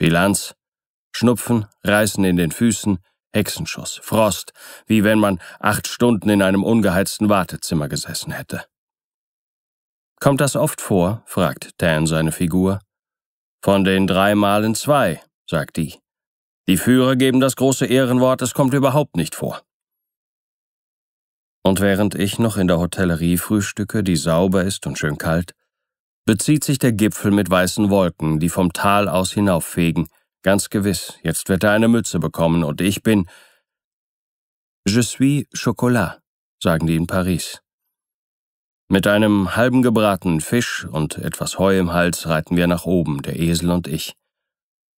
Bilanz: Schnupfen, Reißen in den Füßen, Hexenschuss, Frost, wie wenn man acht Stunden in einem ungeheizten Wartezimmer gesessen hätte. Kommt das oft vor? fragt Dan seine Figur. Von den drei Malen zwei, sagt die. Die Führer geben das große Ehrenwort, es kommt überhaupt nicht vor. Und während ich noch in der Hotellerie frühstücke, die sauber ist und schön kalt, bezieht sich der Gipfel mit weißen Wolken, die vom Tal aus hinauffegen. Ganz gewiss, jetzt wird er eine Mütze bekommen und ich bin. Je suis Chocolat, sagen die in Paris. Mit einem halben gebratenen Fisch und etwas Heu im Hals reiten wir nach oben, der Esel und ich.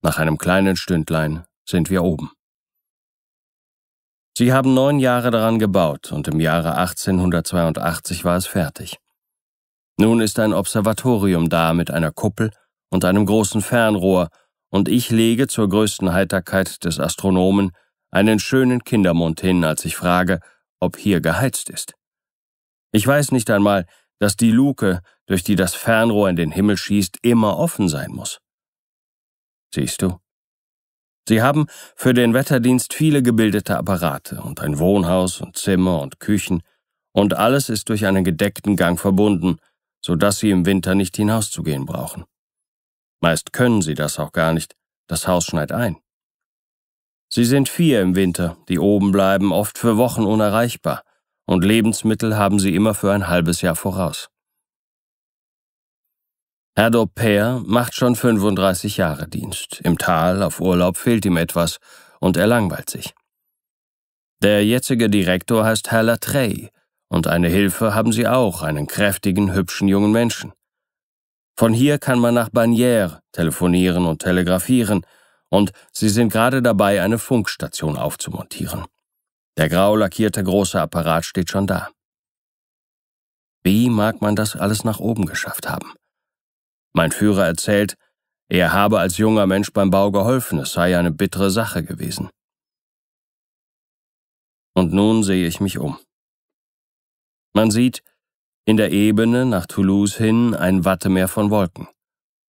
Nach einem kleinen Stündlein sind wir oben. Sie haben neun Jahre daran gebaut und im Jahre 1882 war es fertig. Nun ist ein Observatorium da mit einer Kuppel und einem großen Fernrohr, und ich lege zur größten Heiterkeit des Astronomen einen schönen Kindermund hin, als ich frage, ob hier geheizt ist. Ich weiß nicht einmal, dass die Luke, durch die das Fernrohr in den Himmel schießt, immer offen sein muss. Siehst du? Sie haben für den Wetterdienst viele gebildete Apparate und ein Wohnhaus und Zimmer und Küchen, und alles ist durch einen gedeckten Gang verbunden, so dass sie im Winter nicht hinauszugehen brauchen. Meist können sie das auch gar nicht, das Haus schneit ein. Sie sind vier im Winter, die oben bleiben, oft für Wochen unerreichbar, und Lebensmittel haben sie immer für ein halbes Jahr voraus. Herr Dopair macht schon 35 Jahre Dienst. Im Tal, auf Urlaub fehlt ihm etwas und er langweilt sich. Der jetzige Direktor heißt Herr Latrey und eine Hilfe haben sie auch, einen kräftigen, hübschen jungen Menschen. Von hier kann man nach Bagnères telefonieren und telegrafieren, und sie sind gerade dabei, eine Funkstation aufzumontieren. Der grau lackierte große Apparat steht schon da. Wie mag man das alles nach oben geschafft haben? Mein Führer erzählt, er habe als junger Mensch beim Bau geholfen, es sei eine bittere Sache gewesen. Und nun sehe ich mich um. Man sieht in der Ebene nach Toulouse hin ein Wattemeer von Wolken.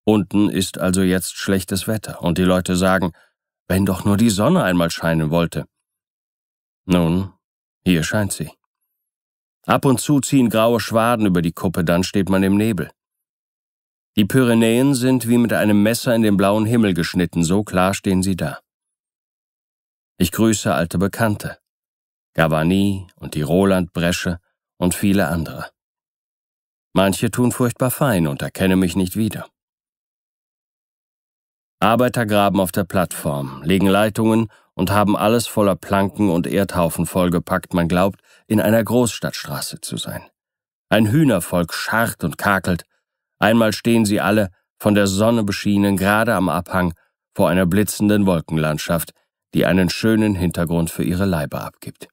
Unten ist also jetzt schlechtes Wetter, und die Leute sagen, wenn doch nur die Sonne einmal scheinen wollte. Nun, hier scheint sie. Ab und zu ziehen graue Schwaden über die Kuppe, dann steht man im Nebel. Die Pyrenäen sind wie mit einem Messer in den blauen Himmel geschnitten, so klar stehen sie da. Ich grüße alte Bekannte, Gavani und die Roland Bresche, und viele andere. Manche tun furchtbar fein und erkennen mich nicht wieder. Arbeiter graben auf der Plattform, legen Leitungen und haben alles voller Planken und Erdhaufen vollgepackt, man glaubt, in einer Großstadtstraße zu sein. Ein Hühnervolk scharrt und kakelt, einmal stehen sie alle, von der Sonne beschienen, gerade am Abhang, vor einer blitzenden Wolkenlandschaft, die einen schönen Hintergrund für ihre Leiber abgibt.